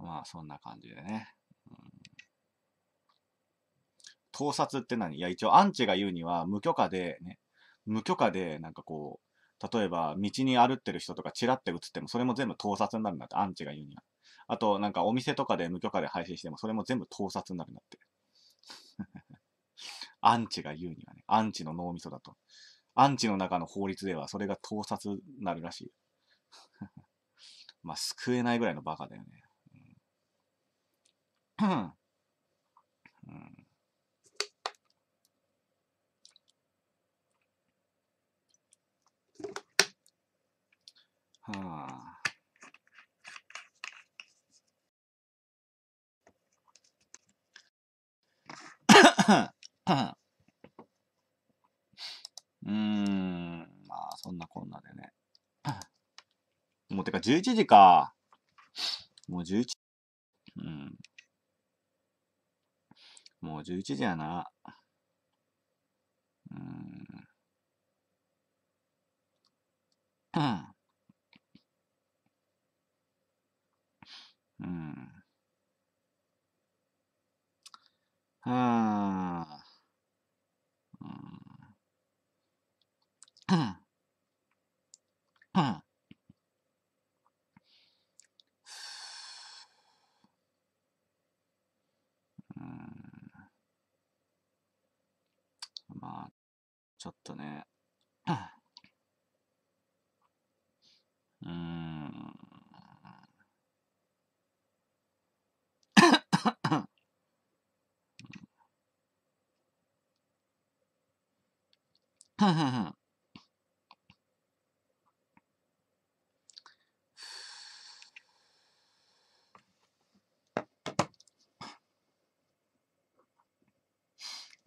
まあ、そんな感じでね。うん、盗撮って何いや、一応、アンチが言うには、無許可で、ね、無許可で、なんかこう、例えば、道に歩ってる人とか、チラって映っても、それも全部盗撮になるんだって、アンチが言うには。あと、なんか、お店とかで無許可で配信しても、それも全部盗撮になるんだって。アンチが言うにはね、アンチの脳みそだと。アンチの中の法律では、それが盗撮になるらしい。まあ、救えないぐらいのバカだよね。うん、はあ。うん、まあそんなこんなでね。もうてか11時か。もう11時。うん。もう11時やな。うん。うん。はあ。ちょっとね、うーん。ははは。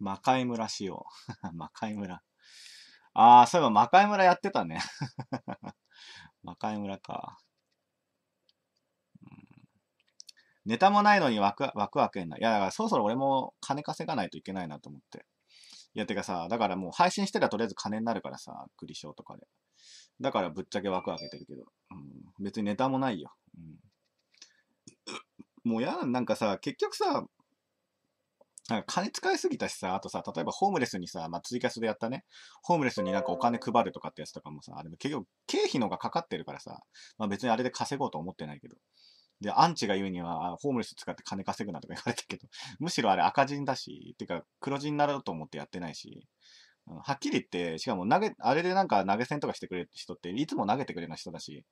魔界村しよう。魔界村。ああ、そういえば魔界村やってたね。魔界村か、ネタもないのにワクワクワクんないや、だからそろそろ俺も金稼がないといけないなと思って。いや、てかさ、だからもう配信してたらとりあえず金になるからさ、クリショーとかで。だからぶっちゃけ枠開けてるけど。うん、別にネタもないよ。うん、もうやなんかさ、結局さ、なんか金使いすぎたしさ、あとさ、例えばホームレスにさ、まあ、ツイキャスでやったね、ホームレスになんかお金配るとかってやつとかもさ、あれも結局経費のがかかってるからさ、まあ、別にあれで稼ごうと思ってないけど。で、アンチが言うには、ホームレス使って金稼ぐなとか言われたけど、むしろあれ赤字だし、ってか黒字になろうと思ってやってないし、はっきり言って、しかも投げ、あれでなんか投げ銭とかしてくれる人って、いつも投げてくれる人だし、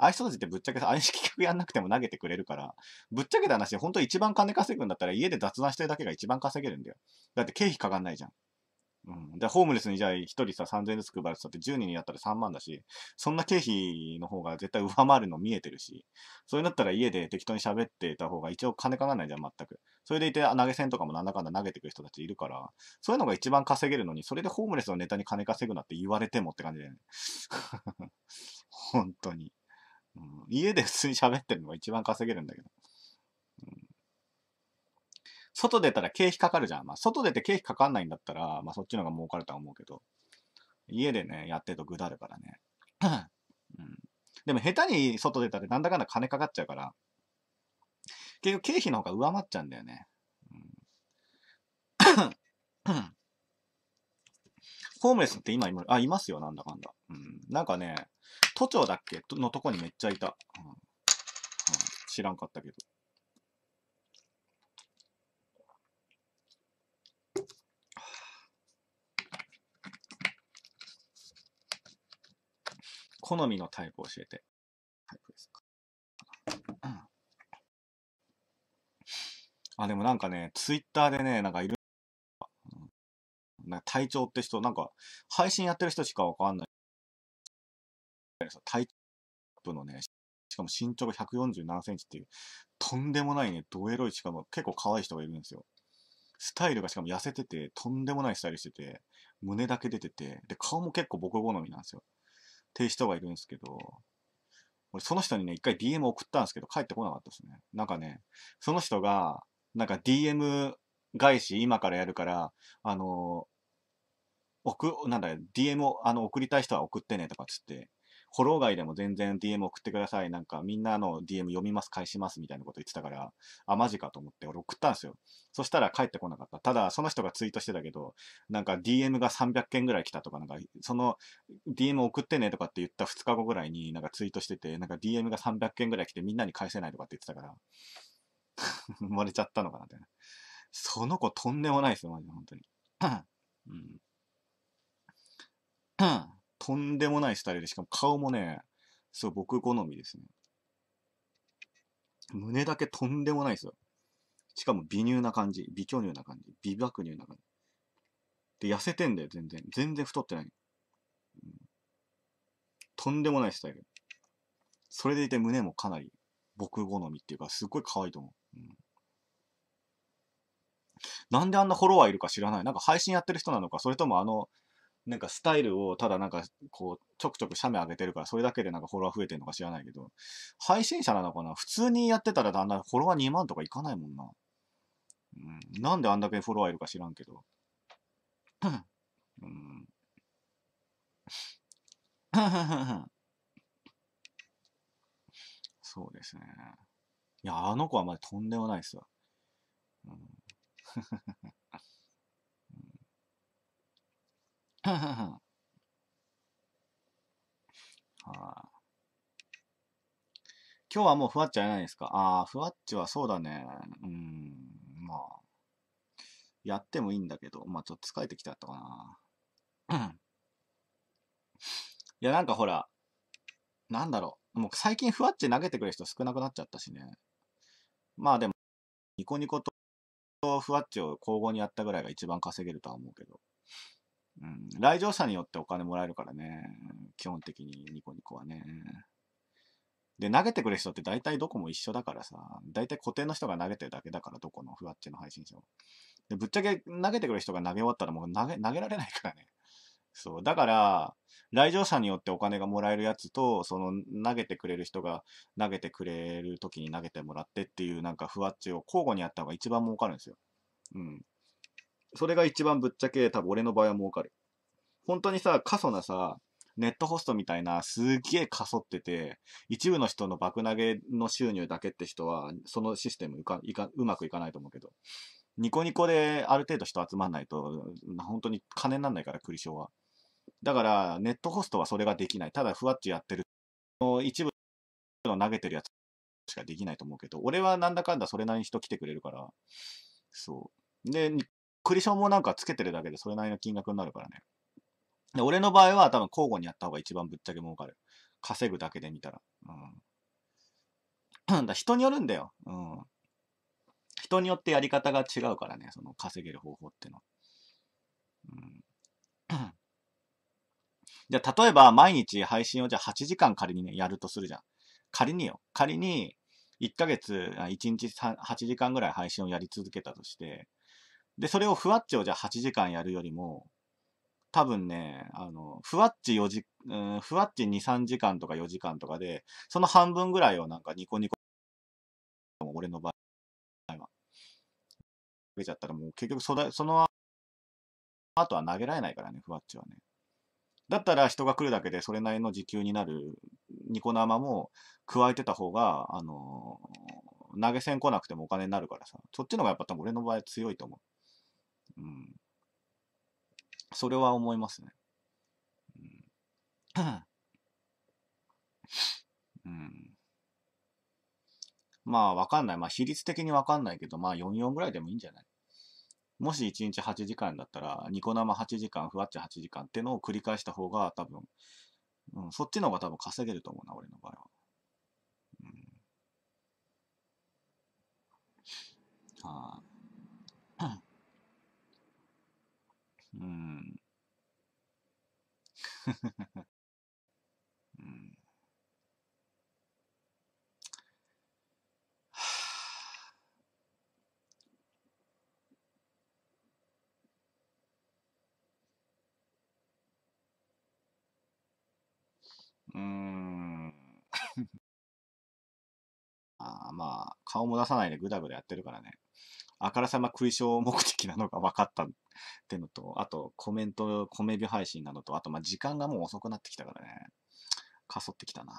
あ想い人たちってぶっちゃけさ、ああいう企画やんなくても投げてくれるから、ぶっちゃけた話、本当一番金稼ぐんだったら家で雑談してるだけが一番稼げるんだよ。だって経費かかんないじゃん。うん。で、ホームレスにじゃあ一人さ、3000円ずつ配るって10人にやったら3万だし、そんな経費の方が絶対上回るの見えてるし、それだったら家で適当に喋ってた方が一応金かかんないじゃん、全く。それでいて投げ銭とかもなんだかんだ投げてくる人たちいるから、そういうのが一番稼げるのに、それでホームレスのネタに金稼ぐなって言われてもって感じだよね。本当に。うん、家で普通に喋ってるのが一番稼げるんだけど。うん、外出たら経費かかるじゃん。まあ、外出て経費かかんないんだったら、まあ、そっちの方が儲かるとは思うけど、家でね、やってるとぐだるからね。うん、でも下手に外出たらなんだかんだ金かかっちゃうから、結局経費の方が上回っちゃうんだよね。うんうん、ホームレスって今いあ、いますよ、なんだかんだ。うん。なんかね、都庁だっけのとこにめっちゃいた、うん、うん。知らんかったけど。好みのタイプ教えて。タイプですか。あ、でもなんかね、ツイッターでね、なんかいるね、隊長って人、なんか、配信やってる人しかわかんない。体長のね、しかも身長が147センチっていう、とんでもないね、ドエロい、しかも結構可愛い人がいるんですよ。スタイルがしかも痩せてて、とんでもないスタイルしてて、胸だけ出てて、で、顔も結構僕好みなんですよ。っていう人がいるんですけど、俺その人にね、一回 DM 送ったんですけど、帰ってこなかったですね。なんかね、その人が、なんか DM 返し今からやるから、あのー送、なんだ、DM をあの送りたい人は送ってねとかっつって、フォロー外でも全然 DM 送ってください。なんかみんなの DM 読みます、返しますみたいなこと言ってたから、あ、マジかと思って俺送ったんですよ。そしたら帰ってこなかった。ただ、その人がツイートしてたけど、なんか DM が300件ぐらい来たとか、なんか、その DM 送ってねとかって言った2日後ぐらいになんかツイートしてて、なんか DM が300件ぐらい来てみんなに返せないとかって言ってたから、生まれちゃったのかなって。その子とんでもないですよ、マジで、本当に。うんとんでもないスタイルで、しかも顔もね、そう、僕好みですね。胸だけとんでもないですよ。しかも微乳な感じ、微巨乳な感じ、微爆乳な感じ。で、痩せてんだよ、全然。全然太ってない。うん、とんでもないスタイル。それでいて胸もかなり僕好みっていうか、すっごい可愛いと思う。うんなんであんなフォロワーいるか知らない。なんか配信やってる人なのか、それともあの、なんかスタイルをただなんかこうちょくちょく写メ上げてるからそれだけでなんかフォロワー増えてるのか知らないけど配信者なのかな普通にやってたらだんだんフォロワー2万とかいかないもんな、うん、なんであんだけフォロワーいるか知らんけどうんそうですねいやあの子はまだとんでもないっすわ、うん はあ、今日はもうふわっちゃいないですかああ、ふわっちはそうだね。うん、まあ。やってもいいんだけど、まあちょっと疲れてきちゃったかな。いや、なんかほら、なんだろう。もう最近ふわっち投げてくる人少なくなっちゃったしね。まあでも、ニコニコとふわっちを交互にやったぐらいが一番稼げるとは思うけど。うん、来場者によってお金もらえるからね。基本的にニコニコはね。で、投げてくる人って大体どこも一緒だからさ、大体固定の人が投げてるだけだから、どこのふわっちの配信者を。で、ぶっちゃけ投げてくる人が投げ終わったらもう投げ、投げられないからね。そう。だから、来場者によってお金がもらえるやつと、その投げてくれる人が投げてくれる時に投げてもらってっていう、なんかふわっちを交互にやった方が一番儲かるんですよ。うん。それが一番ぶっちゃけ多分俺の場合は儲かる。本当にさ、過疎なさ、ネットホストみたいなすげえかそってて、一部の人の爆投げの収入だけって人は、そのシステムうまくいかないと思うけど、ニコニコである程度人集まんないと、本当に金になんないから、クリショは。だから、ネットホストはそれができない。ただ、ふわっちやってる。一部の投げてるやつしかできないと思うけど、俺はなんだかんだそれなりに人来てくれるから、そう。で、クリションもなんかつけてるだけでそれなりの金額になるからね。で俺の場合は多分交互にやった方が一番ぶっちゃけ儲かる。稼ぐだけで見たら。うん。だ人によるんだよ。うん。人によってやり方が違うからね、その稼げる方法っての。うん。じゃあ、例えば毎日配信をじゃ8時間仮にね、やるとするじゃん。仮によ。仮に、1ヶ月、1日8時間ぐらい配信をやり続けたとして、で、それをふわっちをじゃあ8時間やるよりも、多分ね、あの、ふわっち4時、うん、ふわっち2、3時間とか4時間とかで、その半分ぐらいをなんかニコニコ、俺の場合は。投げちゃったらもう結局そだその後は投げられないからね、ふわっちはね。だったら人が来るだけでそれなりの時給になるニコ生も加えてた方が、あのー、投げ銭来なくてもお金になるからさ、そっちの方がやっぱ多分俺の場合強いと思う。うん。それは思いますね。うん。うん、まあ、わかんない。まあ、比率的にわかんないけど、まあ、44ぐらいでもいいんじゃないもし1日8時間だったら、ニコ生8時間、ふわっち8時間ってのを繰り返した方が多分、うん、そっちの方が多分稼げると思うな、俺の場合は。うん、はあうん。うん、うん。ああ、まあ、顔も出さないでグダグダやってるからね。あからさま食い症目的なのが分かったってのと、あとコメント、コメビュ配信なのと、あとまあ時間がもう遅くなってきたからね、かそってきたな。